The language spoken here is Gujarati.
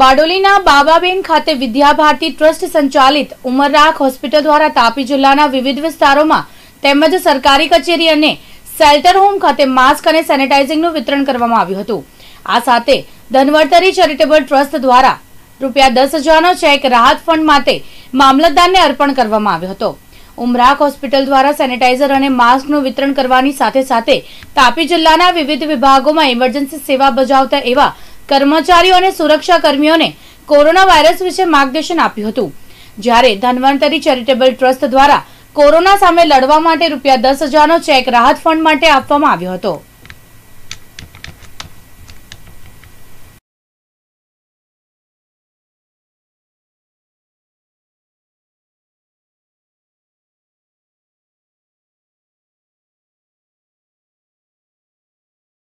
બારડોલીના બાબાબેન ખાતે વિદ્યાભારતી ટ્રસ્ટ સંચાલિત ઉમરરાખ હોસ્પિટલ દ્વારા તાપી જિલ્લાના વિવિધ વિસ્તારોમાં તેમજ સરકારી કચેરી અને સેલ્ટર હોમ ખાતે માસ્ક અને સેનેટાઇઝિંગનું વિતરણ કરવામાં આવ્યું હતું આ સાથે ધનવર્તરી ચેરિટેબલ ટ્રસ્ટ દ્વારા રૂપિયા દસ હજારનો ચેક રાહત ફંડ માટે મામલતદારને અર્પણ કરવામાં આવ્યો હતો ઉમરાખ હોસ્પિટલ દ્વારા સેનેટાઇઝર અને માસ્કનું વિતરણ કરવાની સાથે સાથે તાપી જિલ્લાના વિવિધ વિભાગોમાં ઇમરજન્સી સેવા બજાવતા એવા કર્મચારીઓ અને સુરક્ષા કર્મીઓને કોરોના વાયરસ વિશે માર્ગદર્શન આપ્યું હતું જ્યારે ધન્વંતરી ચેરિટેબલ ટ્રસ્ટ દ્વારા કોરોના સામે લડવા માટે રૂપિયા દસ હજારનો ચેક રાહત ફંડ માટે આપવામાં આવ્યો હતો